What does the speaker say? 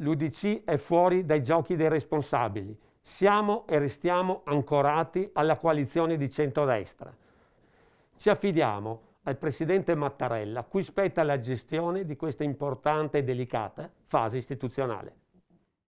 l'Udc è fuori dai giochi dei responsabili. Siamo e restiamo ancorati alla coalizione di centrodestra. Ci affidiamo al Presidente Mattarella, cui spetta la gestione di questa importante e delicata fase istituzionale.